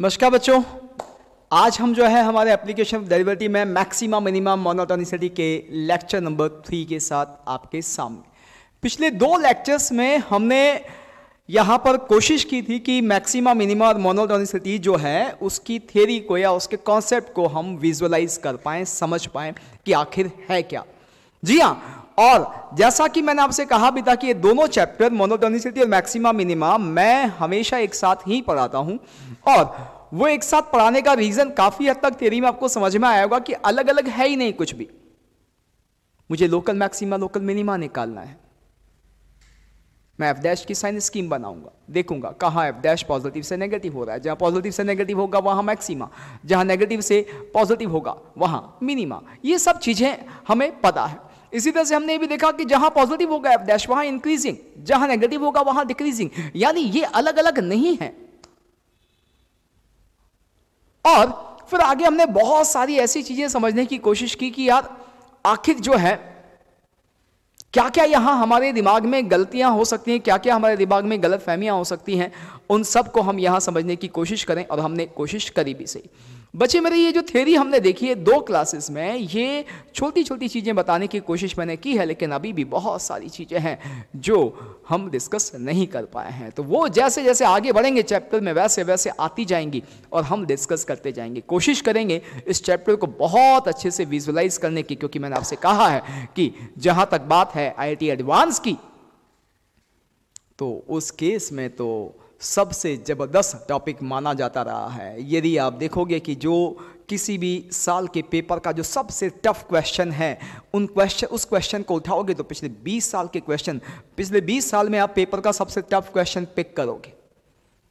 नमस्कार बच्चों आज हम जो है हमारे एप्लीकेशन ऑफ डेरिवेटिव में मैक्सिमा मिनिमा मोनोटोनिसिटी के लेक्चर नंबर थ्री के साथ आपके सामने पिछले दो लेक्चर्स में हमने यहाँ पर कोशिश की थी कि मैक्सिमा मिनिमा और मोनोटोनिसिटी जो है उसकी थ्योरी को या उसके कॉन्सेप्ट को हम विजुअलाइज कर पाएँ समझ पाएँ कि आखिर है क्या जी हाँ और जैसा कि मैंने आपसे कहा भी था कि ये दोनों चैप्टर मोनोटोनिसिटी और मैक्सिमा मिनिमा मैं हमेशा एक साथ ही पढ़ाता हूँ और वो एक साथ पढ़ाने का रीजन काफी हद तक थ्योरी में आपको समझ में आया होगा कि अलग अलग है ही नहीं कुछ भी मुझे लोकल मैक्सिमा लोकल मिनिमा निकालना है मैं एफ डैश की साइन स्कीम बनाऊंगा देखूंगा कहाँ एफ डैश पॉजिटिव से नेगेटिव हो रहा है जहाँ पॉजिटिव से नेगेटिव होगा वहाँ मैक्सिमा जहाँ नेगेटिव से पॉजिटिव होगा वहाँ मिनिमा ये सब चीज़ें हमें पता है इसी तरह से हमने ये भी देखा कि जहां पॉजिटिव होगा एफ डैश वहां इंक्रीजिंग जहां नेगेटिव होगा वहां डिक्रीजिंग यानी ये अलग अलग नहीं है और फिर आगे हमने बहुत सारी ऐसी चीजें समझने की कोशिश की कि यार आखिर जो है क्या क्या यहां हमारे दिमाग में गलतियां हो सकती हैं क्या क्या हमारे दिमाग में गलत फहमियां हो सकती हैं उन सब को हम यहां समझने की कोशिश करें और हमने कोशिश करी भी सही बच्चे मेरे ये जो थ्योरी हमने देखी है दो क्लासेस में ये छोटी छोटी चीज़ें बताने की कोशिश मैंने की है लेकिन अभी भी बहुत सारी चीज़ें हैं जो हम डिस्कस नहीं कर पाए हैं तो वो जैसे जैसे आगे बढ़ेंगे चैप्टर में वैसे वैसे आती जाएंगी और हम डिस्कस करते जाएंगे कोशिश करेंगे इस चैप्टर को बहुत अच्छे से विजुलाइज करने की क्योंकि मैंने आपसे कहा है कि जहाँ तक बात है आई एडवांस की तो उस केस में तो सबसे ज़बरदस्त टॉपिक माना जाता रहा है यदि आप देखोगे कि जो किसी भी साल के पेपर का जो सबसे टफ क्वेश्चन है उन क्वेश्चन उस क्वेश्चन को उठाओगे तो पिछले 20 साल के क्वेश्चन पिछले 20 साल में आप पेपर का सबसे टफ क्वेश्चन पिक करोगे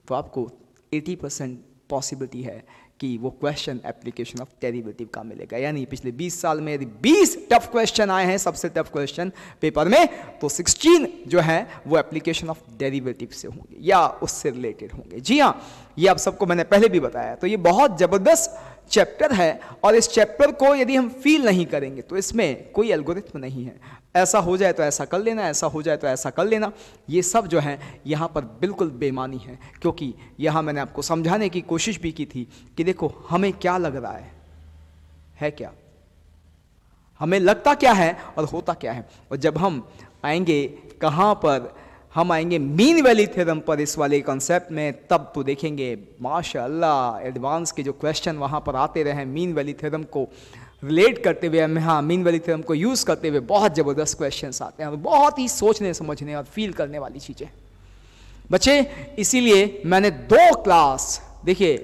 तो आपको 80 परसेंट पॉसिबिलिटी है कि वो क्वेश्चन एप्लीकेशन ऑफ डेरिवेटिव का मिलेगा यानी पिछले 20 साल में यदि 20 टफ क्वेश्चन आए हैं सबसे टफ क्वेश्चन पेपर में तो 16 जो है वो एप्लीकेशन ऑफ डेरिवेटिव से होंगे या उससे रिलेटेड होंगे जी हाँ ये आप सबको मैंने पहले भी बताया तो ये बहुत ज़बरदस्त चैप्टर है और इस चैप्टर को यदि हम फील नहीं करेंगे तो इसमें कोई एल्गोरिथम नहीं है ऐसा हो जाए तो ऐसा कर लेना ऐसा हो जाए तो ऐसा कर लेना ये सब जो है यहाँ पर बिल्कुल बेमानी है क्योंकि यहाँ मैंने आपको समझाने की कोशिश भी की थी कि देखो हमें क्या लग रहा है है क्या हमें लगता क्या है और होता क्या है और जब हम आएंगे कहाँ पर हम आएंगे मीन वैली थ्योरम पर इस वाले कॉन्सेप्ट में तब तो देखेंगे माशाल्लाह एडवांस के जो क्वेश्चन वहाँ पर आते रहे मीन वैली थ्योरम को रिलेट करते हुए हम हाँ मीन वैली थ्योरम को यूज़ करते हुए बहुत ज़बरदस्त क्वेश्चन आते हैं और बहुत ही सोचने समझने और फील करने वाली चीज़ें बच्चे इसीलिए मैंने दो क्लास देखिए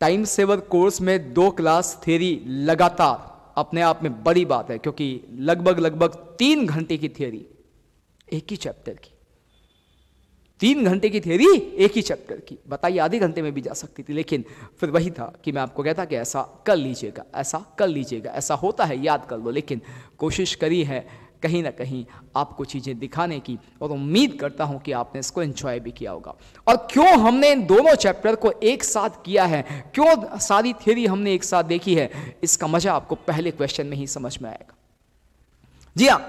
टाइम सेवर कोर्स में दो क्लास थियरी लगातार अपने आप में बड़ी बात है क्योंकि लगभग लगभग तीन घंटे की थियोरी एक ही चैप्टर की तीन घंटे की थ्योरी एक ही चैप्टर की बताइए आधे घंटे में भी जा सकती थी लेकिन फिर वही था कि मैं आपको कहता कि ऐसा कर लीजिएगा ऐसा कर लीजिएगा ऐसा होता है याद कर लो लेकिन कोशिश करी है कहीं ना कहीं आपको चीज़ें दिखाने की और उम्मीद करता हूं कि आपने इसको एंजॉय भी किया होगा और क्यों हमने इन दोनों चैप्टर को एक साथ किया है क्यों सारी थ्योरी हमने एक साथ देखी है इसका मज़ा आपको पहले क्वेश्चन में ही समझ में आएगा जी हाँ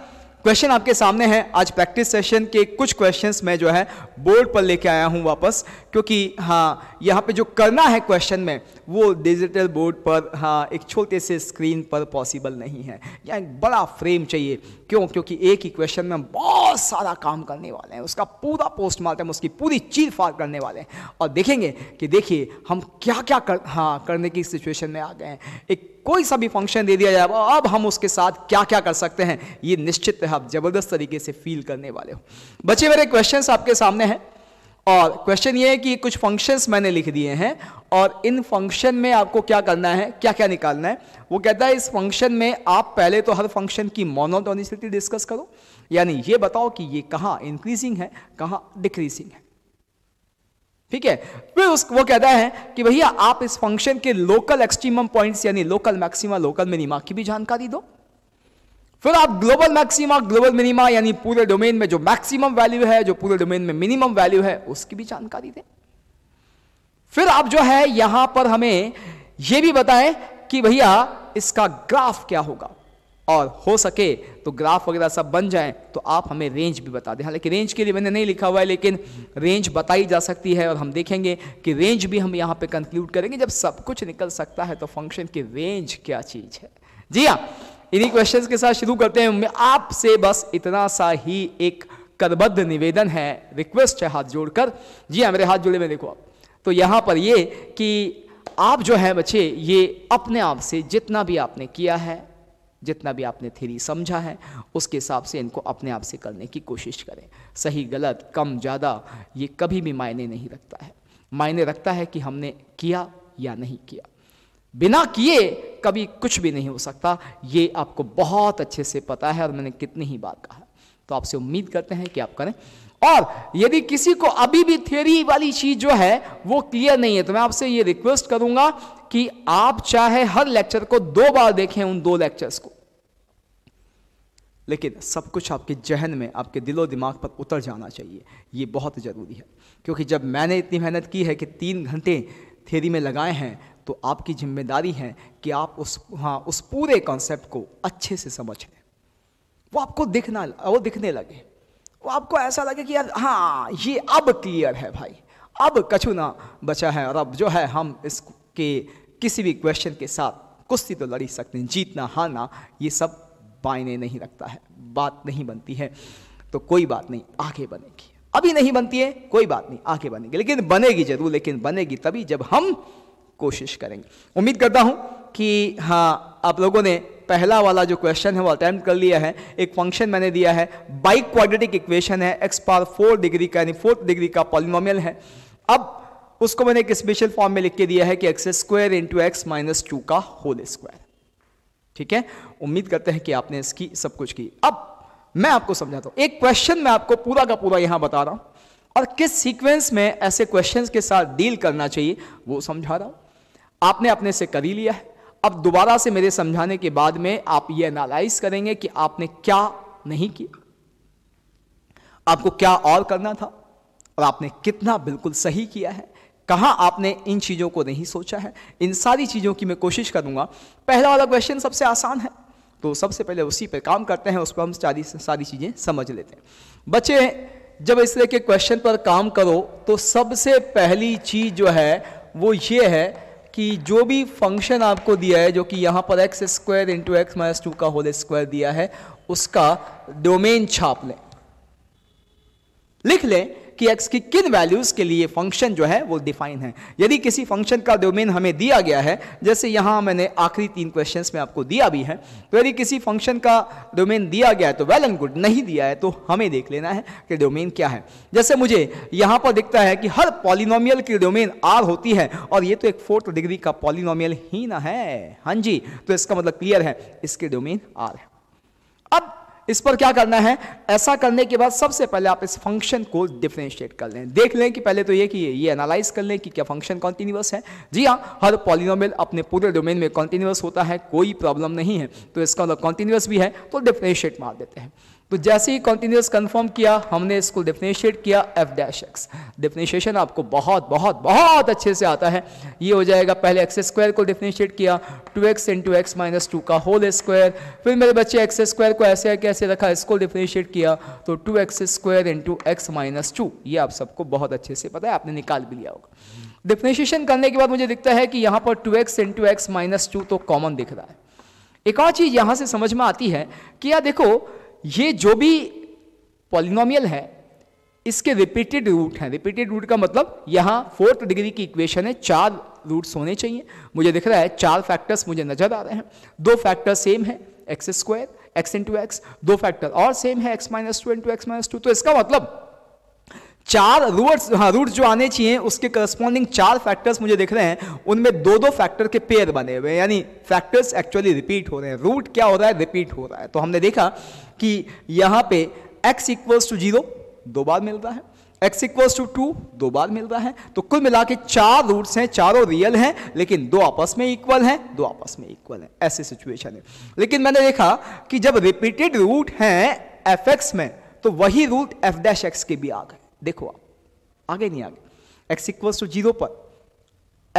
क्वेश्चन आपके सामने है आज प्रैक्टिस सेशन के कुछ क्वेश्चंस मैं जो है बोर्ड पर लेके आया हूं वापस क्योंकि हाँ यहाँ पे जो करना है क्वेश्चन में वो डिजिटल बोर्ड पर हाँ एक छोटे से स्क्रीन पर पॉसिबल नहीं है या एक बड़ा फ्रेम चाहिए क्यों क्योंकि एक ही क्वेश्चन में हम बहुत सारा काम करने वाले हैं उसका पूरा पोस्टमार्टम उसकी पूरी चीर फाड़ करने वाले हैं और देखेंगे कि देखिए हम क्या क्या कर हाँ करने की सिचुएशन में आ गए हैं एक कोई सा भी फंक्शन दे दिया जाए अब हम उसके साथ क्या क्या कर सकते हैं ये निश्चित है आप जबरदस्त तरीके से फील करने वाले हो बचे मेरे क्वेश्चन आपके सामने हैं और क्वेश्चन ये है कि कुछ फंक्शंस मैंने लिख दिए हैं और इन फंक्शन में आपको क्या करना है क्या क्या निकालना है वो कहता है इस फंक्शन में आप पहले तो हर फंक्शन की मोनोटोनिसिटी डिस्कस करो यानी ये बताओ कि ये कहाँ इंक्रीजिंग है कहाँ डिक्रीजिंग है ठीक है फिर उस वो कहता है कि भैया आप इस फंक्शन के लोकल एक्सट्रीमम पॉइंट्स यानी लोकल मैक्सिमा लोकल मिनिमा की भी जानकारी दो फिर आप ग्लोबल मैक्सिमा ग्लोबल मिनिमा यानी पूरे डोमेन में जो मैक्सिमम वैल्यू है जो पूरे डोमेन में मिनिमम वैल्यू है उसकी भी जानकारी दें फिर आप जो है यहां पर हमें यह भी बताएं कि भैया इसका ग्राफ क्या होगा और हो सके तो ग्राफ वगैरह सब बन जाए तो आप हमें रेंज भी बता दें हालांकि रेंज के लिए मैंने नहीं लिखा हुआ है लेकिन रेंज बताई जा सकती है और हम देखेंगे कि रेंज भी हम यहाँ पे कंक्लूड करेंगे जब सब कुछ निकल सकता है तो फंक्शन की रेंज क्या चीज़ है जी हाँ इन्हीं क्वेश्चन के साथ शुरू करते हैं आपसे बस इतना सा ही एक करबद्ध निवेदन है रिक्वेस्ट है हाथ जोड़कर जी हाँ मेरे हाथ जोड़े में देखो आप तो यहाँ पर ये कि आप जो है बच्चे ये अपने आप से जितना भी आपने किया है जितना भी आपने थ्योरी समझा है उसके हिसाब से इनको अपने आप से करने की कोशिश करें सही गलत कम ज़्यादा ये कभी भी मायने नहीं रखता है मायने रखता है कि हमने किया या नहीं किया बिना किए कभी कुछ भी नहीं हो सकता ये आपको बहुत अच्छे से पता है और मैंने कितनी ही बार कहा तो आपसे उम्मीद करते हैं कि आप करें और यदि किसी को अभी भी थियोरी वाली चीज जो है वो क्लियर नहीं है तो मैं आपसे ये रिक्वेस्ट करूंगा कि आप चाहे हर लेक्चर को दो बार देखें उन दो लेक्चर्स को लेकिन सब कुछ आपके जहन में आपके दिलो दिमाग पर उतर जाना चाहिए ये बहुत ज़रूरी है क्योंकि जब मैंने इतनी मेहनत की है कि तीन घंटे थेरी में लगाए हैं तो आपकी जिम्मेदारी है कि आप उस हाँ उस पूरे कॉन्सेप्ट को अच्छे से समझ लें वो आपको दिखना वो दिखने लगे वो आपको ऐसा लगे कि यार हाँ ये अब क्लियर है भाई अब कछु ना बचा है और अब जो है हम इसके किसी भी क्वेश्चन के साथ कुश्ती तो लड़ी सकते हैं जीतना हारना ये सब बायने नहीं रखता है बात नहीं बनती है तो कोई बात नहीं आगे बनेगी अभी नहीं बनती है कोई बात नहीं आगे बनेगी लेकिन बनेगी जरूर लेकिन बनेगी तभी जब हम कोशिश करेंगे उम्मीद करता हूँ कि हाँ आप लोगों ने पहला वाला जो क्वेश्चन है वो अटैम्प्ट कर लिया है एक फंक्शन मैंने दिया है बाइक क्वाड्रेटिक इक्वेशन है एक्स पार फोर डिग्री का यानी फोर्थ डिग्री का पॉलिनोमियल है अब उसको मैंने एक स्पेशल फॉर्म में लिख के दिया है कि x square into x minus two का होल स्क्वायर ठीक है उम्मीद करते हैं कि आपने इसकी सब कुछ की अब मैं आपको समझाता हूं एक क्वेश्चन मैं आपको पूरा का पूरा यहां बता रहा हूं और किस सीक्वेंस में ऐसे क्वेश्चंस के साथ डील करना चाहिए वो समझा रहा हूं आपने अपने से कर ही लिया है अब दोबारा से मेरे समझाने के बाद में आप ये एनालाइज करेंगे कि आपने क्या नहीं किया आपको क्या और करना था और आपने कितना बिल्कुल सही किया है कहाँ आपने इन चीज़ों को नहीं सोचा है इन सारी चीज़ों की मैं कोशिश करूँगा पहला वाला क्वेश्चन सबसे आसान है तो सबसे पहले उसी पर काम करते हैं उस पर हम सारी सारी चीज़ें समझ लेते हैं बच्चे जब इस तरह के क्वेश्चन पर काम करो तो सबसे पहली चीज़ जो है वो ये है कि जो भी फंक्शन आपको दिया है जो कि यहाँ पर X square into x minus two का होल स्क्वायर दिया है उसका डोमेन छाप लें लिख लें कि एक्स की किन वैल्यूज़ के लिए फंक्शन जो है वो डिफाइन है यदि किसी फंक्शन का डोमेन हमें दिया गया है जैसे यहां मैंने आखिरी तीन क्वेश्चन में आपको दिया भी है तो यदि किसी फंक्शन का डोमेन दिया गया है तो वेल एंड गुड नहीं दिया है तो हमें देख लेना है कि डोमेन क्या है जैसे मुझे यहां पर दिखता है कि हर पॉलिनोमियल की डोमेन आर होती है और ये तो एक फोर्थ डिग्री का पॉलिनोमियल ही ना है हाँ जी तो इसका मतलब क्लियर है इसके डोमेन आर है अब इस पर क्या करना है ऐसा करने के बाद सबसे पहले आप इस फंक्शन को डिफ्रेंशिएट कर लें देख लें कि पहले तो ये कि ये, एनालाइज कर लें कि क्या फंक्शन कॉन्टिन्यूस है जी हाँ हर पॉलिनोमियल अपने पूरे डोमेन में कॉन्टिन्यूस होता है कोई प्रॉब्लम नहीं है तो इसका मतलब कॉन्टिन्यूस भी है तो डिफ्रेंशिएट मार देते हैं तो जैसे ही कंटिन्यूस कंफर्म किया हमने इसको डिफ्रेंशिएट किया एफ डैश एक्स डिफ्रेंशिएशन आपको बहुत बहुत बहुत अच्छे से आता है ये हो जाएगा पहले एक्स स्क्वायर को डिफ्रेंशिएट किया two X into x minus two का होल स्क्वायर फिर मेरे बच्चे एक्स स्क्वायर को ऐसे कैसे रखा इसको डिफ्रेंशिएट किया तो two X square into x minus two ये आप सबको बहुत अच्छे से पता है आपने निकाल भी लिया होगा डिफ्रेंशिएशन करने के बाद मुझे दिखता है कि यहाँ पर two X into x minus two तो कॉमन दिख रहा है एक और चीज़ यहाँ से समझ में आती है कि यार देखो ये जो भी पॉलिनोमियल है इसके रिपीटेड रूट हैं रिपीटेड रूट का मतलब यहाँ फोर्थ डिग्री की इक्वेशन है चार रूट्स होने चाहिए मुझे दिख रहा है चार फैक्टर्स मुझे नजर आ रहे हैं दो फैक्टर सेम है X square X into X दो फैक्टर और सेम है X minus two into x minus two तो इसका मतलब चार रूट्स हाँ रूट जो आने चाहिए उसके करस्पॉन्डिंग चार फैक्टर्स मुझे दिख रहे हैं उनमें दो दो फैक्टर के पेयर बने हुए हैं यानी फैक्टर्स एक्चुअली रिपीट हो रहे हैं रूट क्या हो रहा है रिपीट हो रहा है तो हमने देखा कि यहाँ पे एक्स इक्वल्स टू जीरो दो बार मिल रहा है एक्स इक्वल्स टू टू दो बार मिल रहा है तो कुल मिला के चार रूट्स हैं चारों रियल हैं लेकिन दो आपस में इक्वल हैं दो आपस में इक्वल हैं ऐसी सिचुएशन है लेकिन मैंने देखा कि जब रिपीटेड रूट हैं एफ एक्स में तो वही रूट एफ डैश एक्स के भी आ गए देखो आप आगे नहीं आगे एक्स इक्वल टू जीरो पर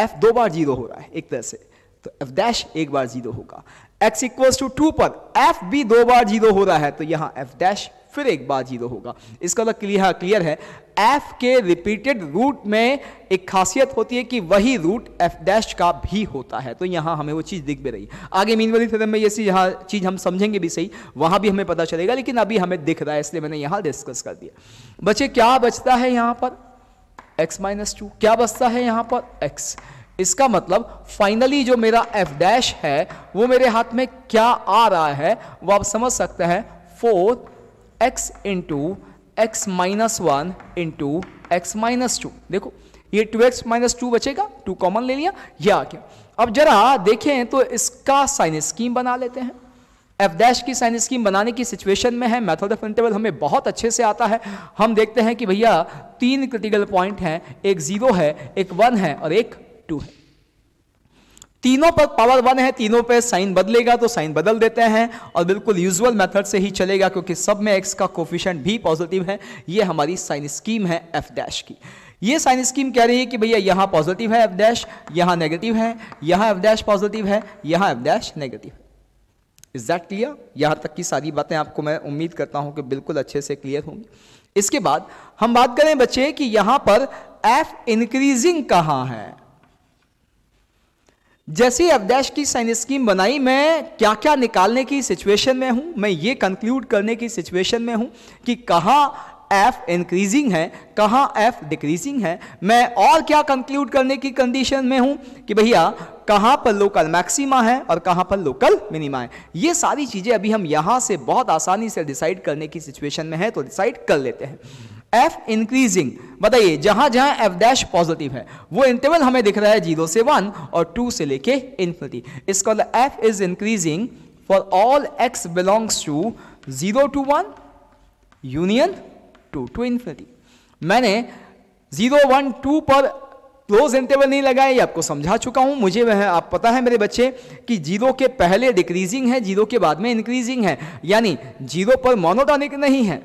एफ दो बार जीरो हो रहा है एक तरह से तो एफ डैश एक बार जीरो होगा एक्स इक्वल टू टू पर एफ भी दो बार जीरो हो रहा है तो यहां एफ डैश फिर एक बार जीरो होगा इसका मतलब क्लियर क्लियर हाँ, है एफ के रिपीटेड रूट में एक खासियत होती है कि वही रूट एफ डैश का भी होता है तो यहां हमें वो चीज़ दिख भी रही आगे मीन वाली फिल्म में ये चीज़ यहाँ चीज़ हम समझेंगे भी सही वहां भी हमें पता चलेगा लेकिन अभी हमें दिख रहा है इसलिए मैंने यहां डिस्कस कर दिया बच्चे क्या बचता है यहां पर एक्स माइनस टू क्या बचता है यहां पर एक्स इसका मतलब फाइनली जो मेरा एफ डैश है वो मेरे हाथ में क्या आ रहा है वो आप समझ सकते हैं four X into x minus one into x minus two देखो ये टू एक्स माइनस टू बचेगा टू कॉमन ले लिया ये आ गया अब जरा देखें तो इसका साइन स्कीम बना लेते हैं एफ डैश की साइन स्कीम बनाने की सिचुएशन में है मेथड ऑफ इंटरवल हमें बहुत अच्छे से आता है हम देखते हैं कि भैया तीन क्रिटिकल पॉइंट हैं एक जीरो है एक वन है और एक टू है तीनों पर पावर वन है तीनों पे साइन बदलेगा तो साइन बदल देते हैं और बिल्कुल यूजुअल मेथड से ही चलेगा क्योंकि सब में एक्स का कोफिशेंट भी पॉजिटिव है ये हमारी साइन स्कीम है एफ डैश की ये साइन स्कीम कह रही है कि भैया यहाँ पॉजिटिव है एफ डैश यहाँ नेगेटिव है यहाँ एफ डैश पॉजिटिव है यहाँ एफ डैश नेगेटिव है इज दैट क्लियर यहाँ तक की सारी बातें आपको मैं उम्मीद करता हूँ कि बिल्कुल अच्छे से क्लियर होंगी इसके बाद हम बात करें बच्चे कि यहाँ पर एफ इंक्रीजिंग कहाँ है जैसी अवदेश की साइन स्कीम बनाई मैं क्या क्या निकालने की सिचुएशन में हूँ मैं ये कंक्लूड करने की सिचुएशन में हूँ कि कहाँ एफ इंक्रीजिंग है कहाँ एफ डिक्रीजिंग है मैं और क्या कंक्लूड करने की कंडीशन में हूँ कि भैया कहाँ पर लोकल मैक्सिमा है और कहाँ पर लोकल मिनिमा है ये सारी चीज़ें अभी हम यहाँ से बहुत आसानी से डिसाइड करने की सिचुएशन में है तो डिसाइड कर लेते हैं एफ इंक्रीजिंग बताइए जहां जहां एफ डैश पॉजिटिव है वो इंटरवल हमें दिख रहा है जीरो से वन और टू से लेके इन्फिनिटी इसका F is increasing for all X belongs to zero to one union two to infinity मैंने जीरो वन टू पर क्लोज इंटरवल नहीं लगाया ये आपको समझा चुका हूं मुझे वह आप पता है मेरे बच्चे कि जीरो के पहले डिक्रीजिंग है जीरो के बाद में इंक्रीजिंग है यानी जीरो पर मोनोटॉनिक नहीं है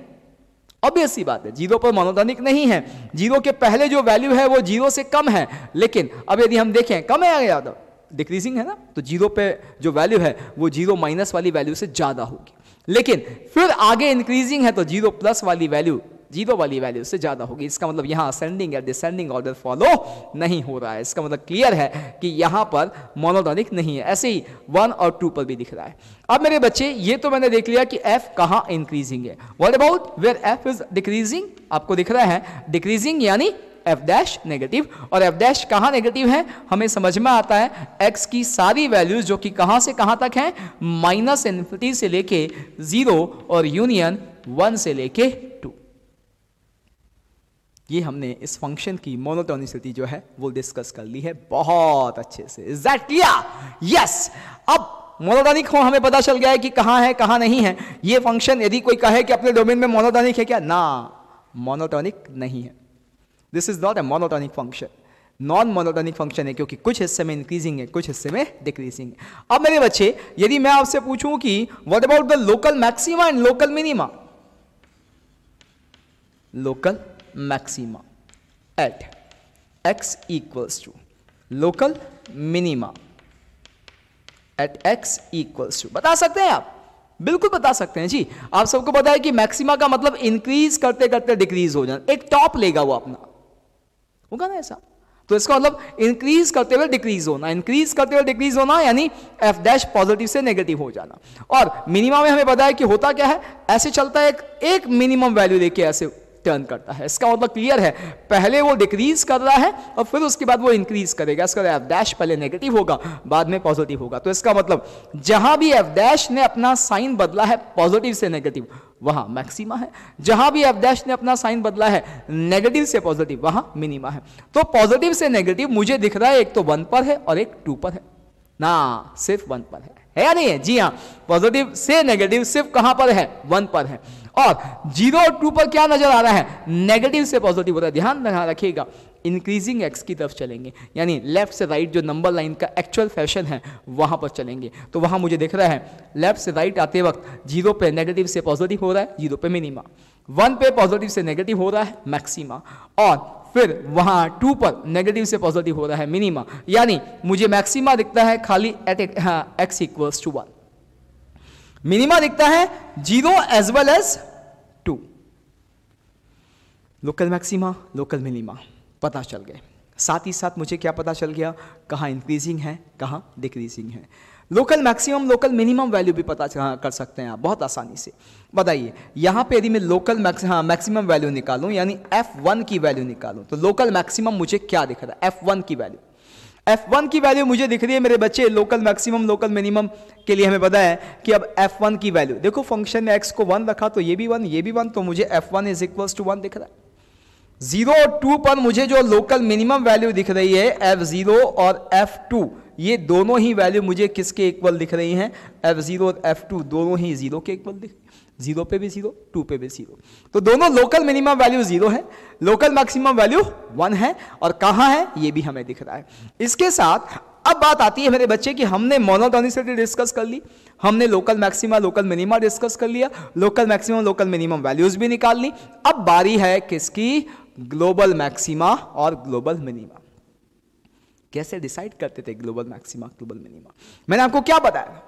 ऑब्वियस बात है जीरो पर मोनोटोनिक नहीं है जीरो के पहले जो वैल्यू है वो जीरो से कम है लेकिन अब यदि हम देखें कम है यादव डिक्रीजिंग है ना तो जीरो पे जो वैल्यू है वो जीरो माइनस वाली वैल्यू से ज़्यादा होगी लेकिन फिर आगे इंक्रीजिंग है तो जीरो प्लस वाली वैल्यू जीरो वाली वैल्यू से ज़्यादा होगी इसका मतलब यहाँ असेंडिंग या डिसेंडिंग ऑर्डर फॉलो नहीं हो रहा है इसका मतलब क्लियर है कि यहां पर मोनोटॉनिक नहीं है ऐसे ही वन और टू पर भी दिख रहा है अब मेरे बच्चे ये तो मैंने देख लिया कि एफ कहां इंक्रीजिंग है what about where F is decreasing आपको दिख रहा है डिक्रीजिंग यानी एफ डैश नेगेटिव और एफ डैश कहाँ नेगेटिव है हमें समझ में आता है एक्स की सारी वैल्यूज जो कि कहाँ से कहाँ तक हैं माइनस इनफिनिटी से लेके ज़ीरो और यूनियन वन से लेके टू ये हमने इस फंक्शन की मोनोटोनिसिटी जो है वो डिस्कस कर ली है बहुत अच्छे से इज दैट क्लियर यस अब मोनोटॉनिक हो हमें पता चल गया है कि कहां है कहां नहीं है ये फंक्शन यदि कोई कहे कि अपने डोमेन में मोनोटॉनिक है क्या ना मोनोटॉनिक नहीं है this is not a monotonic function non monotonic function है क्योंकि कुछ हिस्से में इंक्रीजिंग है कुछ हिस्से में डिक्रीजिंग है अब मेरे बच्चे यदि मैं आपसे पूछूं कि what about the local maxima and local minima local maxima at x equals to local minima at X equals two बता सकते हैं आप बिल्कुल बता सकते हैं जी आप सबको पता है कि मैक्सिमा का मतलब इंक्रीज करते करते डिक्रीज हो जाना एक टॉप लेगा वो अपना होगा ना ऐसा तो इसका मतलब इंक्रीज करते हुए डिक्रीज होना इंक्रीज करते हुए डिक्रीज होना यानी एफ डैश पॉजिटिव से नेगेटिव हो जाना और मिनिमा में हमें पता है कि होता क्या है ऐसे चलता है एक, एक मिनिमम वैल्यू लेके ऐसे टर्न करता है इसका मतलब क्लियर है पहले वो डिक्रीज कर रहा है और फिर उसके बाद वो इंक्रीज करेगा इसका एफ मतलब डैश पहले नेगेटिव होगा बाद में पॉजिटिव होगा तो इसका मतलब जहां भी एफ डैश ने अपना साइन बदला है पॉजिटिव से नेगेटिव वहां मैक्सिमा है जहां भी एफ डैश ने अपना साइन बदला है नेगेटिव से पॉजिटिव वहां मिनिमा है तो पॉजिटिव से नेगेटिव मुझे दिख रहा है एक तो वन पर है और एक टू पर है ना सिर्फ वन पर है है या नहीं है जी हाँ पॉजिटिव से नेगेटिव सिर्फ कहां पर है वन पर है और जीरो और टू पर क्या नजर आ रहा है नेगेटिव से पॉजिटिव होता है ध्यान ध्यान रखिएगा इंक्रीजिंग एक्स की तरफ चलेंगे यानी लेफ्ट से राइट जो नंबर लाइन का एक्चुअल फैशन है वहां पर चलेंगे तो वहां मुझे दिख रहा है लेफ्ट से राइट आते वक्त जीरो पे नेगेटिव से पॉजिटिव हो रहा है जीरो पे मिनिमा वन पे पॉजिटिव से नेगेटिव हो रहा है मैक्सिमा और फिर वहाँ टू पर नेगेटिव से पॉजिटिव हो रहा है मिनिमा यानी मुझे मैक्सिमा दिखता है खाली at X equals to one minima दिखता है zero as well as two local maxima local minima पता चल गए साथ ही साथ मुझे क्या पता चल गया कहाँ इंक्रीजिंग है कहाँ डिक्रीजिंग है local maximum local minimum value भी पता हाँ, कर सकते हैं आप बहुत आसानी से बताइए यहाँ पे यदि मैं लोकल मैक्स हाँ मैक्सिमम वैल्यू निकालूँ यानी F1 की वैल्यू निकालूँ तो लोकल मैक्सिमम मुझे क्या दिख रहा है F1 की वैल्यू एफ वन की वैल्यू मुझे दिख रही है मेरे बच्चे लोकल मैक्सिमम लोकल मिनिमम के लिए हमें पता है कि अब एफ वन की वैल्यू देखो फंक्शन में एक्स को वन रखा तो ये भी वन ये भी वन तो मुझे F one is equal to one दिख रहा है जीरो और टू पर मुझे जो लोकल मिनिमम वैल्यू दिख रही है एफ जीरो और एफ टू ये दोनों ही वैल्यू मुझे किसके इक्वल दिख रही हैं एफ जीरो और एफ टू दोनों ही जीरो के इक्वल दिख जीरो पे भी जीरो टू पे भी जीरो तो दोनों लोकल मिनिमम वैल्यू जीरो है लोकल मैक्सिमम वैल्यू वन है और कहाँ है ये भी हमें दिख रहा है इसके साथ अब बात आती है मेरे बच्चे की हमने मोनोटोनिसिटी डिस्कस कर ली हमने local maxima local minima discuss कर लिया local maximum local minimum values भी निकाल ली अब बारी है किसकी ग्लोबल मैक्सिमा और ग्लोबल मिनिमा कैसे डिसाइड करते थे ग्लोबल मैक्सिमा ग्लोबल मिनिमा मैंने आपको क्या बताया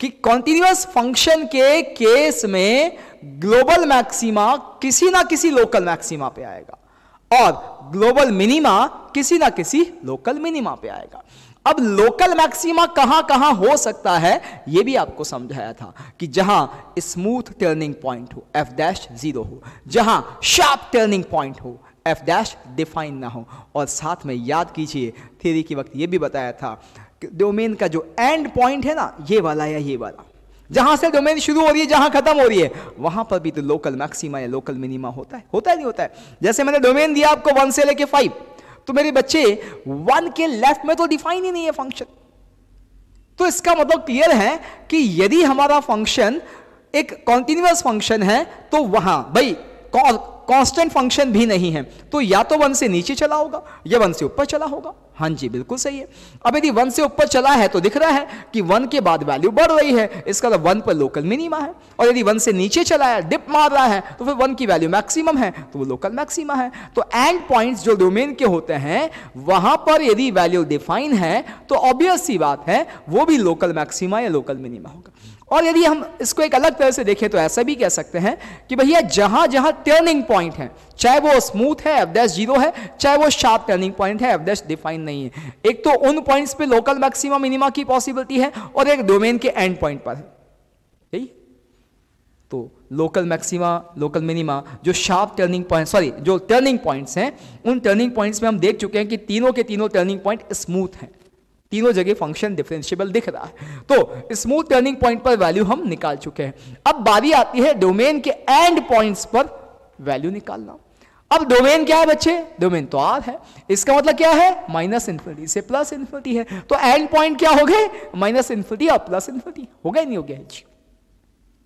कि कॉन्टिन्यूस फंक्शन के केस में ग्लोबल मैक्सिमा किसी ना किसी लोकल मैक्सिमा पे आएगा और ग्लोबल मिनिमा किसी ना किसी लोकल मिनिमा पे आएगा अब लोकल मैक्सिमा कहां कहां हो सकता है यह भी आपको समझाया था कि जहां स्मूथ टर्निंग पॉइंट हो एफ डैश जीरो हो जहां शार्प टर्निंग पॉइंट हो एफ डैश डिफाइन ना हो और साथ में याद कीजिए थ्योरी के वक्त ये भी बताया था कि डोमेन का जो एंड पॉइंट है ना ये वाला या ये वाला जहां से डोमेन शुरू हो रही है जहां खत्म हो रही है वहां पर भी तो लोकल मैक्सिमा या लोकल मिनिमा होता है होता है नहीं होता है जैसे मैंने डोमेन दिया आपको वन से लेके फाइव तो मेरे बच्चे वन के लेफ्ट में तो डिफाइन ही नहीं है फंक्शन तो इसका मतलब क्लियर है कि यदि हमारा फंक्शन एक कॉन्टिन्यूस फंक्शन है तो वहां भाई कांस्टेंट फंक्शन भी नहीं है तो या तो वन से नीचे चला होगा या वन से ऊपर चला होगा हाँ जी बिल्कुल सही है अब यदि वन से ऊपर चला है तो दिख रहा है कि वन के बाद वैल्यू बढ़ रही है इसका मतलब वन पर लोकल मिनिमा है और यदि वन से नीचे चला है डिप मार रहा है तो फिर वन की वैल्यू मैक्सिमम है तो वो लोकल मैक्सिमा है तो एंड पॉइंट्स जो डोमेन के होते हैं वहां पर यदि वैल्यू डिफाइन है तो ऑब्वियस सी बात है वो भी लोकल मैक्सिमा या लोकल मिनिमा होगा और यदि हम इसको एक अलग तरह से देखें तो ऐसा भी कह सकते हैं कि भैया जहां जहां टर्निंग पॉइंट है चाहे वो स्मूथ है एफ डैश जीरो है चाहे वो शार्प टर्निंग पॉइंट है एफ डैश डिफाइन नहीं है एक तो उन पॉइंट्स पे लोकल मैक्सिमा मिनिमा की पॉसिबिलिटी है और एक डोमेन के एंड पॉइंट पर है तो लोकल मैक्सिमा लोकल मिनिमा जो शार्प टर्निंग पॉइंट सॉरी जो टर्निंग पॉइंट्स हैं उन टर्निंग पॉइंट्स में हम देख चुके हैं कि तीनों के तीनों टर्निंग पॉइंट स्मूथ हैं तीनों जगह फंक्शन डिफरेंशियबल दिख रहा है तो स्मूथ टर्निंग पॉइंट पर वैल्यू हम निकाल चुके हैं अब बारी आती है डोमेन के एंड पॉइंट्स पर वैल्यू निकालना अब डोमेन क्या है बच्चे डोमेन तो आर है इसका मतलब क्या है माइनस इन्फिनिटी से प्लस इन्फिनिटी है तो एंड पॉइंट क्या हो गए माइनस इन्फिनिटी और प्लस इन्फिनिटी हो गया नहीं हो गया जी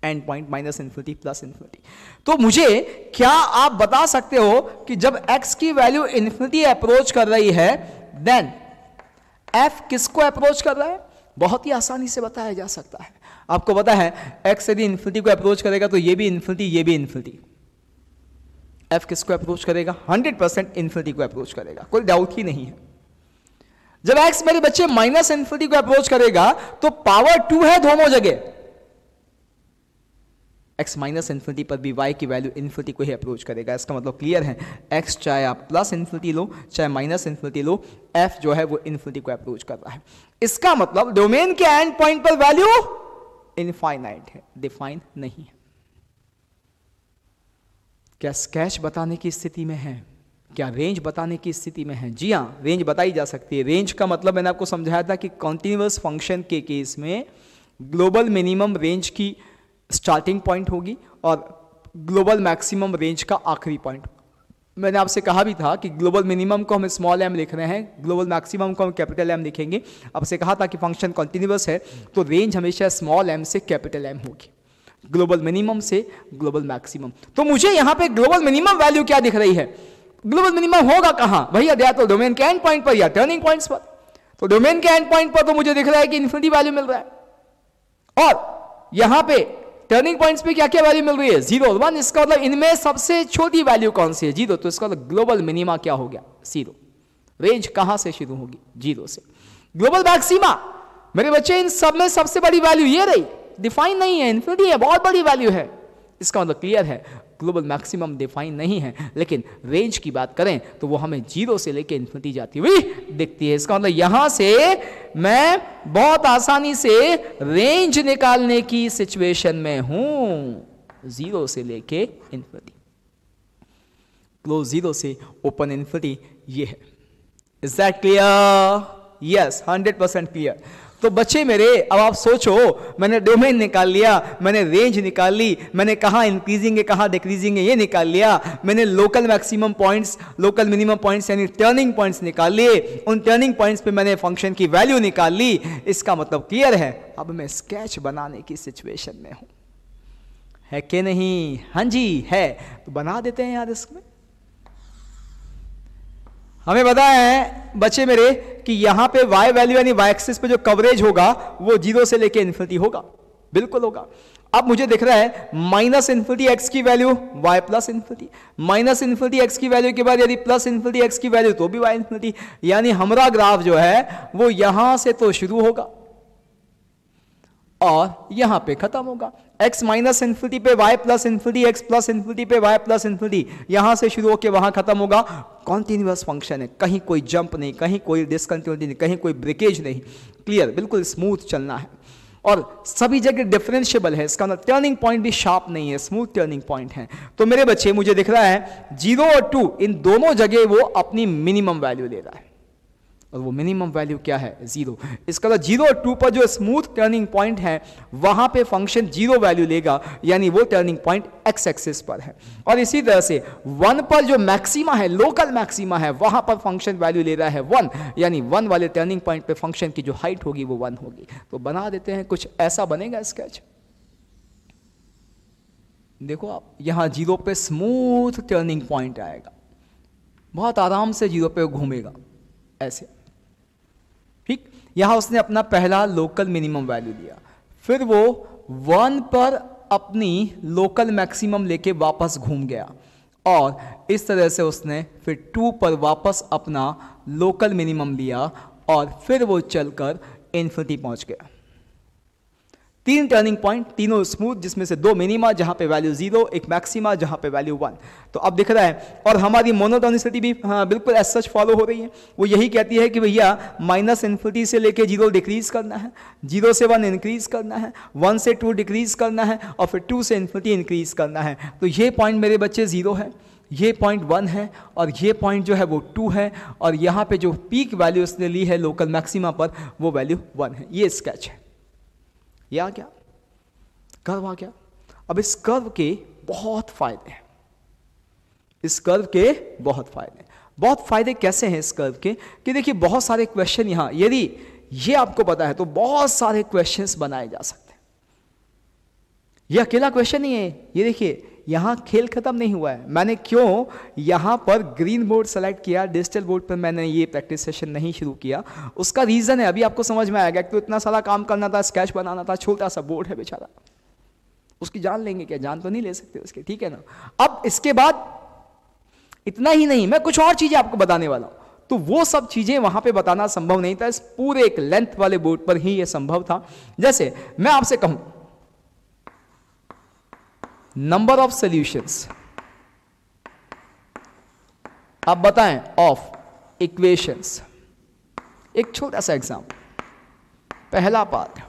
end point minus infinity plus infinity तो मुझे क्या आप बता सकते हो कि जब एक्स की वैल्यू इन्फिनिटी अप्रोच कर रही है देन एफ किसको अप्रोच कर रहा है बहुत ही आसानी से बताया जा सकता है आपको पता है एक्स यदि इन्फिनिटी को अप्रोच करेगा तो ये भी इन्फिनिटी ये भी इन्फिनिटी एफ किसको अप्रोच करेगा हंड्रेड परसेंट इन्फिनिटी को अप्रोच करेगा कोई डाउट ही नहीं है जब एक्स मेरे बच्चे माइनस इन्फिनिटी को अप्रोच करेगा तो पावर टू है दोनों जगह एक्स माइनस इन्फिनिटी पर भी वाई की वैल्यू इन्फिनिटी को ही अप्रोच करेगा इसका मतलब क्लियर है एक्स चाहे आप प्लस इन्फिनिटी लो चाहे माइनस इन्फिनिटी लो एफ जो है वो इन्फिनिटी को अप्रोच कर रहा है इसका मतलब डोमेन के एंड पॉइंट पर वैल्यू इनफाइनाइट है डिफाइन नहीं है क्या स्केच बताने की स्थिति में है क्या रेंज बताने की स्थिति में है जी हाँ रेंज बताई जा सकती है रेंज का मतलब मैंने आपको समझाया था कि कॉन्टिन्यूस फंक्शन के केस में ग्लोबल मिनिमम रेंज की स्टार्टिंग पॉइंट होगी और ग्लोबल मैक्सिमम रेंज का आखिरी पॉइंट मैंने आपसे कहा भी था कि ग्लोबल मिनिमम को हम स्मॉल एम लिख रहे हैं ग्लोबल मैक्सिमम को हम कैपिटल एम लिखेंगे आपसे कहा था कि फंक्शन कंटिन्यूस है तो रेंज हमेशा स्मॉल एम से कैपिटल एम होगी ग्लोबल मिनिमम से ग्लोबल मैक्सिमम तो मुझे यहाँ पे ग्लोबल मिनिमम वैल्यू क्या दिख रही है ग्लोबल मिनिमम होगा कहाँ भैया अध्याय तो डोमेन के एंड पॉइंट पर या टर्निंग पॉइंट्स पर तो डोमेन के एंड पॉइंट पर तो मुझे दिख रहा है कि इन्फिनिटी वैल्यू मिल रहा है और यहाँ पे टर्निंग पॉइंट्स पे क्या क्या वैल्यू मिल रही है जीरो वन इसका मतलब इनमें सबसे छोटी वैल्यू कौन सी है जीरो तो इसका मतलब ग्लोबल मिनिमा क्या हो गया जीरो रेंज कहां से शुरू होगी जीरो से ग्लोबल मैक्सिमा मेरे बच्चे इन सब में सबसे बड़ी वैल्यू ये रही डिफाइन नहीं है इन्फिनिटी है बहुत बड़ी वैल्यू है इसका मतलब क्लियर है ग्लोबल मैक्सिमम डिफाइन नहीं है लेकिन रेंज की बात करें तो वो हमें जीरो से लेकर इन्फिनिटी जाती हुई दिखती है इसका मतलब यहां से मैं बहुत आसानी से रेंज निकालने की सिचुएशन में हूं जीरो से लेके इन्फिनिटी क्लोज जीरो से ओपन इन्फिनिटी ये है is that clear yes hundred percent clear तो बच्चे मेरे अब आप सोचो मैंने डोमेन निकाल लिया मैंने रेंज निकाल ली मैंने कहाँ इंक्रीजिंग है कहाँ डिक्रीजिंग है ये निकाल लिया मैंने local maximum points local minimum points यानी टर्निंग पॉइंट्स निकाल लिए उन टर्निंग पॉइंट्स पे मैंने फंक्शन की वैल्यू निकाल ली इसका मतलब क्लियर है अब मैं स्केच बनाने की सिचुएशन में हूँ है कि नहीं हाँ जी है तो बना देते हैं यार इसमें हमें बताया है बच्चे मेरे कि यहां पे y वैल्यू यानी y एक्सिस पे जो कवरेज होगा वो जीरो से लेके इन्फिनिटी होगा बिल्कुल होगा अब मुझे दिख रहा है माइनस इन्फिनिटी एक्स की value y plus infinity minus infinity x की वैल्यू के बाद यदि प्लस इन्फिनिटी एक्स की वैल्यू तो भी y इन्फिनिटी यानी हमारा ग्राफ जो है वो यहां से तो शुरू होगा और यहां पे खत्म होगा x माइनस इन्फिनिटी पे y plus infinity x plus infinity पे y प्लस इन्फिनिटी यहां से शुरू होकर वहां खत्म होगा कॉन्टिन्यूस फंक्शन है कहीं कोई जंप नहीं कहीं कोई डिसकंटिन्यूटी नहीं कहीं कोई ब्रेकेज नहीं क्लियर बिल्कुल स्मूथ चलना है और सभी जगह डिफरेंशियबल है इसका मतलब टर्निंग पॉइंट भी शार्प नहीं है स्मूथ टर्निंग पॉइंट है तो मेरे बच्चे मुझे दिख रहा है जीरो और टू इन दोनों जगह वो अपनी मिनिमम वैल्यू दे रहा है और वो मिनिमम वैल्यू क्या है जीरो इसका मतलब जीरो और टू पर जो स्मूथ टर्निंग पॉइंट है वहां पे फंक्शन जीरो वैल्यू लेगा यानी वो टर्निंग पॉइंट एक्स एक्सिस पर है और इसी तरह से वन पर जो मैक्सिमा है लोकल मैक्सिमा है वहां पर फंक्शन वैल्यू ले रहा है वन यानी वन वाले टर्निंग पॉइंट पे फंक्शन की जो हाइट होगी वो वन होगी तो बना देते हैं कुछ ऐसा बनेगा स्केच देखो आप यहाँ जीरो पे स्मूथ टर्निंग पॉइंट आएगा बहुत आराम से जीरो पे घूमेगा ऐसे यहाँ उसने अपना पहला लोकल मिनिमम वैल्यू लिया फिर वो वन पर अपनी लोकल मैक्सिमम लेके वापस घूम गया और इस तरह से उसने फिर टू पर वापस अपना लोकल मिनिमम लिया और फिर वो चलकर इन्फिनिटी पहुंच गया तीन टर्निंग पॉइंट तीनों स्मूथ जिसमें से दो मिनिमा जहां पे वैल्यू जीरो एक मैक्सिमा जहां पे वैल्यू वन तो अब दिख रहा है और हमारी मोनोटोनिसिटी भी हाँ, बिल्कुल एज सच फॉलो हो रही है वो यही कहती है कि भैया माइनस इन्फिनिटी से लेके जीरो डिक्रीज करना है जीरो से वन इंक्रीज करना है वन से टू डिक्रीज करना है और फिर टू से इन्फिनिटी इंक्रीज करना है तो ये पॉइंट मेरे बच्चे जीरो है ये पॉइंट वन है और ये पॉइंट जो है वो टू है और यहाँ पे जो पीक वैल्यू उसने ली है लोकल मैक्सिमा पर वो वैल्यू वन है ये स्केच है ये आ गया कर्व आ गया अब इस कर्व के बहुत फायदे हैं इस कर्व के बहुत फायदे हैं बहुत फायदे कैसे हैं इस कर्व के कि देखिए बहुत सारे क्वेश्चन यहां यदि ये आपको पता है तो बहुत सारे क्वेश्चंस बनाए जा सकते हैं यह अकेला क्वेश्चन नहीं है ये देखिए यहाँ खेल ख़त्म नहीं हुआ है मैंने क्यों यहाँ पर ग्रीन बोर्ड सेलेक्ट किया डिजिटल बोर्ड पर मैंने ये प्रैक्टिस सेशन नहीं शुरू किया उसका रीज़न है अभी आपको समझ में आएगा तो इतना सारा काम करना था स्केच बनाना था छोटा सा बोर्ड है बेचारा उसकी जान लेंगे क्या जान तो नहीं ले सकते उसके ठीक है ना अब इसके बाद इतना ही नहीं मैं कुछ और चीज़ें आपको बताने वाला हूँ तो वो सब चीज़ें वहां पे बताना संभव नहीं था इस पूरे एक लेंथ वाले बोर्ड पर ही ये संभव था जैसे मैं आपसे कहूं नंबर ऑफ सॉल्यूशंस आप बताएं ऑफ इक्वेशंस एक छोटा सा एग्जाम्पल पहला पार्ट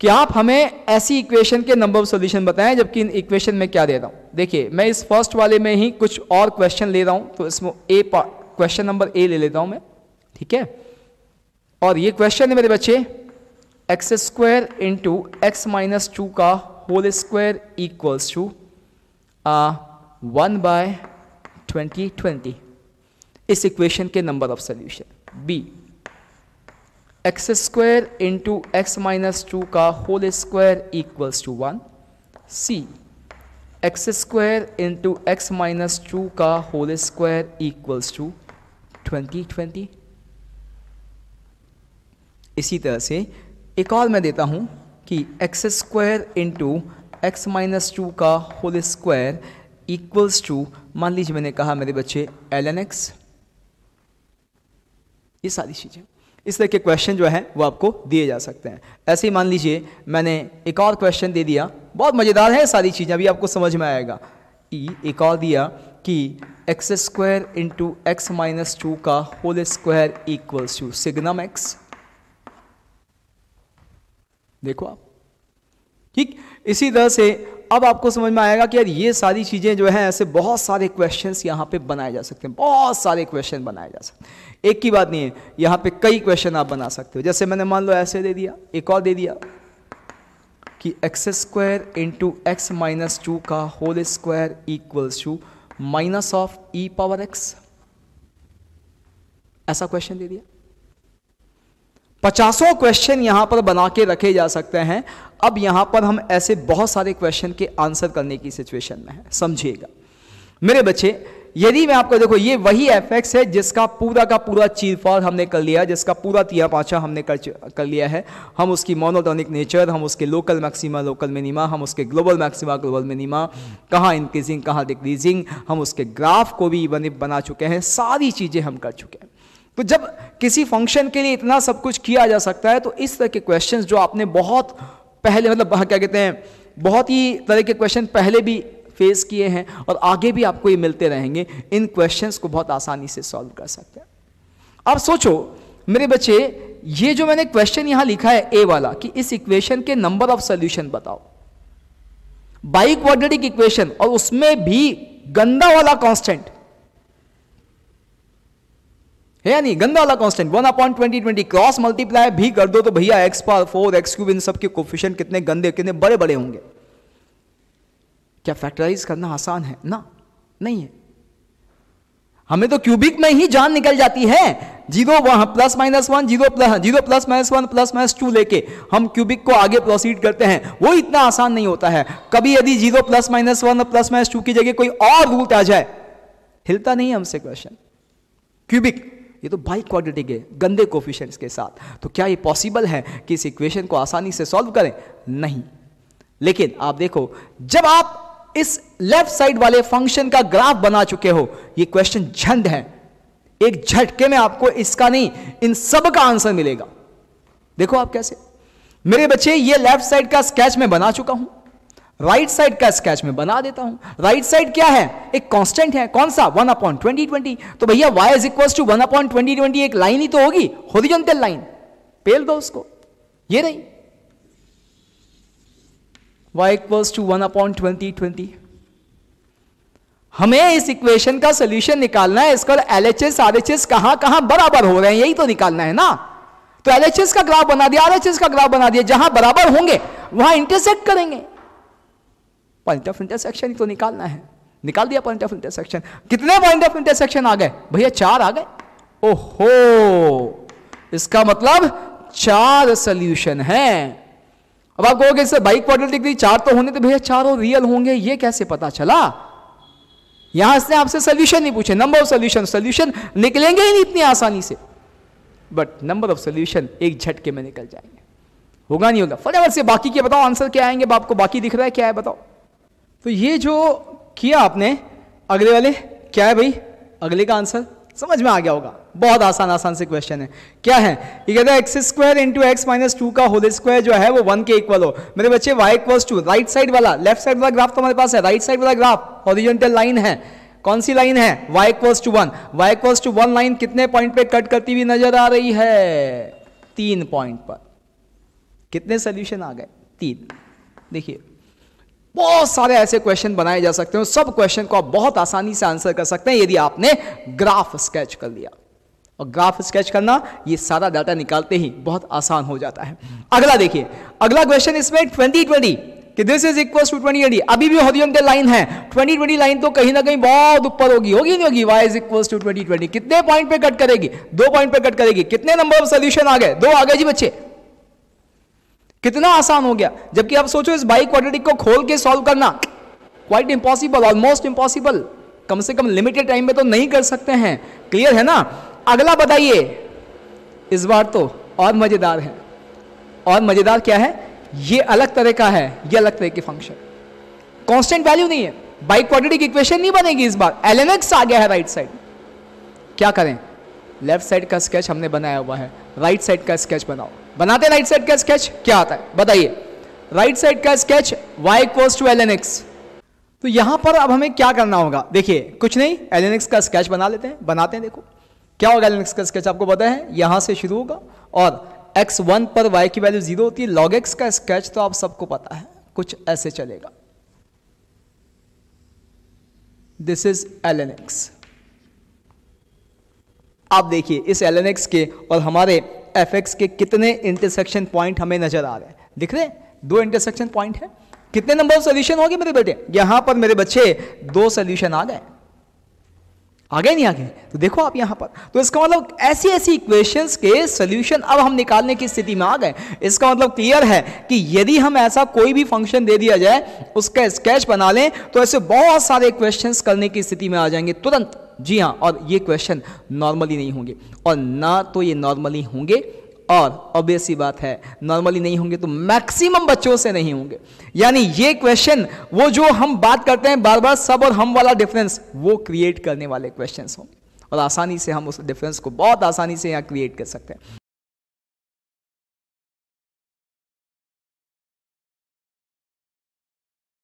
कि आप हमें ऐसी इक्वेशन के नंबर ऑफ सोल्यूशन बताएं जबकि इन इक्वेशन में क्या दे रहा हूं देखिए मैं इस फर्स्ट वाले में ही कुछ और क्वेश्चन ले रहा हूं तो इसमें ए क्वेश्चन नंबर ए ले लेता हूं मैं ठीक है और ये क्वेश्चन है मेरे बच्चे x square into x minus two का whole square equals to one by twenty twenty इस इक्वेशन के number of solution B x square into x minus two का whole square equals to one C x square into x minus two का whole square equals to twenty twenty इसी तरह से एक और मैं देता हूं कि x square into x minus two का होल स्क्वायर इक्वल्स टू मान लीजिए मैंने कहा मेरे बच्चे एल एन एक्स ये सारी चीज़ें इस तरह के क्वेश्चन जो हैं वो आपको दिए जा सकते हैं ऐसे ही मान लीजिए मैंने एक और क्वेश्चन दे दिया बहुत मज़ेदार है सारी चीज़ें अभी आपको समझ में आएगा ई e, एक और दिया कि x square into x minus two का whole square equals to signum x देखो आप ठीक इसी तरह से अब आपको समझ में आएगा कि यार ये सारी चीज़ें जो है ऐसे बहुत सारे क्वेश्चंस यहां पे बनाए जा सकते हैं बहुत सारे क्वेश्चन बनाए जा सकते हैं एक की बात नहीं है यहां पे कई क्वेश्चन आप बना सकते हो जैसे मैंने मान लो ऐसे दे दिया एक और दे दिया कि x square into x minus two का whole square equals to minus of e power x ऐसा क्वेश्चन दे दिया पचासों क्वेश्चन यहाँ पर बना के रखे जा सकते हैं अब यहाँ पर हम ऐसे बहुत सारे क्वेश्चन के आंसर करने की सिचुएशन में है समझिएगा मेरे बच्चे यदि मैं आपको देखो ये वही एफ एक्स है जिसका पूरा का पूरा चीरफॉल हमने कर लिया जिसका पूरा तिया पाछा हमने कर कर लिया है हम उसकी मोनोटोनिक नेचर हम उसके लोकल मैक्सिमा लोकल मिनिमा हम उसके ग्लोबल मैक्सिमा ग्लोबल मिनिमा कहाँ इंक्रीजिंग कहाँ डिक्रीजिंग हम उसके ग्राफ को भी बने बना चुके हैं सारी चीज़ें हम कर चुके हैं तो जब किसी फंक्शन के लिए इतना सब कुछ किया जा सकता है तो इस तरह के क्वेश्चन जो आपने बहुत पहले मतलब हाँ, क्या कहते हैं बहुत ही तरह के क्वेश्चन पहले भी फेस किए हैं और आगे भी आपको ये मिलते रहेंगे इन क्वेश्चंस को बहुत आसानी से सॉल्व कर सकते हैं अब सोचो मेरे बच्चे ये जो मैंने क्वेश्चन यहां लिखा है ए वाला कि इस इक्वेशन के नंबर ऑफ सोल्यूशन बताओ बाई क्वाड्रेटिक इक्वेशन और उसमें भी गंदा वाला कांस्टेंट है गंदा वाला constant one upon twenty twenty cross multiply भी कर दो तो भैया x power four x cube इन सबके कोफिशन कितने गंदे कितने बड़े बड़े होंगे क्या फैक्टराइज करना आसान है ना नहीं है हमें तो क्यूबिक में ही जान निकल जाती है जीरो वहां plus minus one zero plus हाँ, zero plus minus one plus minus two लेके हम क्यूबिक को आगे प्रोसीड करते हैं वो इतना आसान नहीं होता है कभी यदि zero plus minus one plus minus two की जगह कोई और रूट आ जाए हिलता नहीं हमसे क्वेश्चन क्यूबिक ये तो बाई क्वाड्रेटिक है गंदे कोफिशेंट्स के साथ तो क्या ये पॉसिबल है कि इस इक्वेशन को आसानी से सॉल्व करें नहीं लेकिन आप देखो जब आप इस लेफ्ट साइड वाले फंक्शन का ग्राफ बना चुके हो ये क्वेश्चन झंड है एक झटके में आपको इसका नहीं इन सब का आंसर मिलेगा देखो आप कैसे मेरे बच्चे ये लेफ्ट साइड का स्केच मैं बना चुका हूं राइट साइड का स्केच में बना देता हूं राइट right साइड क्या है एक कांस्टेंट है कौन सा वन अपॉइंट ट्वेंटी ट्वेंटी तो भैया y is equal to one upon twenty twenty एक लाइन ही तो होगी होरिजोनटल लाइन पेल दो उसको ये नहीं y equals to one upon twenty twenty हमें इस इक्वेशन का सोल्यूशन निकालना है इसका L H S R H S कहां कहां बराबर हो रहे हैं यही तो निकालना है ना तो एल एच एस का ग्राफ बना दिया आर एच एस का ग्राफ बना दिया जहां बराबर होंगे वहां इंटरसेक्ट करेंगे पॉइंट ऑफ इंटरसेक्शन ही तो निकालना है निकाल दिया पॉइंट ऑफ इंटरसेक्शन कितने पॉइंट ऑफ इंटरसेक्शन आ गए भैया चार आ गए ओहो इसका मतलब चार सोल्यूशन है अब आप कहोगे सर बाइक पॉडल डिग्री चार तो होने तो भैया चारों रियल होंगे ये कैसे पता चला यहां इसने आपसे सोल्यूशन नहीं पूछे नंबर ऑफ सोल्यूशन सोल्यूशन निकलेंगे ही नहीं इतनी आसानी से बट नंबर ऑफ सोल्यूशन एक झटके में निकल जाएंगे होगा नहीं होगा फटाफट से बाकी के बताओ आंसर क्या आएंगे आपको बाकी दिख रहा है क्या है बताओ तो ये जो किया आपने अगले वाले क्या है भाई अगले का आंसर समझ में आ गया होगा बहुत आसान आसान से क्वेश्चन है क्या है ये कहते हैं x square into x minus two का होल स्क्वायर जो है वो वन के इक्वल हो मेरे बच्चे y equal to right side वाला लेफ्ट साइड वाला ग्राफ तो हमारे पास है राइट साइड वाला ग्राफ ऑरिजेंटल लाइन है कौन सी लाइन है y equals to one y equals to one line कितने पॉइंट पे कट करती हुई नजर आ रही है तीन पॉइंट पर कितने सोल्यूशन आ गए तीन देखिए बहुत सारे ऐसे क्वेश्चन बनाए जा सकते हैं सब क्वेश्चन को आप बहुत आसानी से आंसर कर सकते हैं यदि आपने ग्राफ स्केच कर लिया और ग्राफ स्केच करना ये सारा डाटा निकालते ही बहुत आसान हो जाता है अगला देखिए अगला क्वेश्चन इसमें ट्वेंटी ट्वेंटी कि this is equal to twenty twenty अभी भी हॉरिजॉन्टल लाइन है ट्वेंटी ट्वेंटी लाइन तो कहीं ना कहीं बहुत ऊपर होगी होगी नहीं होगी y is equal to twenty twenty कितने पॉइंट पे कट करेगी दो पॉइंट पे कट करेगी कितने नंबर ऑफ सोल्यूशन आ गए दो आ गए जी बच्चे कितना आसान हो गया जबकि आप सोचो इस बाई क्वाड्रेटिक को खोल के सॉल्व करना क्वाइट इम्पॉसिबल ऑलमोस्ट इंपॉसिबल कम से कम लिमिटेड टाइम में तो नहीं कर सकते हैं क्लियर है ना अगला बताइए इस बार तो और मज़ेदार है और मज़ेदार क्या है ये अलग तरह का है ये अलग तरह की फंक्शन कांस्टेंट वैल्यू नहीं है बाई क्वाड्रेटिक इक्वेशन नहीं बनेगी इस बार एल आ गया है राइट साइड क्या करें लेफ्ट साइड का स्केच हमने बनाया हुआ है राइट साइड का स्केच बनाओ बनाते राइट साइड का स्केच क्या आता है बताइए राइट साइड का sketch y equals to L N x तो यहां पर अब हमें क्या करना होगा देखिए कुछ नहीं एल एन एक्स का स्केच बना लेते हैं बनाते हैं देखो क्या होगा एल एन एक्स का स्केच आपको पता है यहां से शुरू होगा और एक्स वन पर वाई की वैल्यू जीरो होती है लॉग एक्स का स्केच तो आप सबको पता है कुछ ऐसे चलेगा this is L N x आप देखिए इस एल एन एक्स के और हमारे एफ एक्स के कितने इंटरसेक्शन पॉइंट हमें नजर आ रहे हैं दिख रहे दो इंटरसेक्शन पॉइंट है कितने नंबर ऑफ सोल्यूशन हो गए मेरे बेटे यहां पर मेरे बच्चे दो सोल्यूशन आ गए आ गए नहीं आ गए तो देखो आप यहां पर तो इसका मतलब ऐसी ऐसी इक्वेशंस के सोल्यूशन अब हम निकालने की स्थिति में आ गए इसका मतलब क्लियर है कि यदि हम ऐसा कोई भी फंक्शन दे दिया जाए उसका स्केच बना लें तो ऐसे बहुत सारे क्वेश्चंस करने की स्थिति में आ जाएंगे तुरंत जी हाँ और ये क्वेश्चन नॉर्मली नहीं होंगे और ना तो ये नॉर्मली होंगे और ऑब्वियस ही बात है नॉर्मली नहीं होंगे तो मैक्सिमम बच्चों से नहीं होंगे यानी ये क्वेश्चन वो जो हम बात करते हैं बार बार सब और हम वाला डिफरेंस वो क्रिएट करने वाले क्वेश्चन होंगे और आसानी से हम उस डिफरेंस को बहुत आसानी से यहाँ क्रिएट कर सकते हैं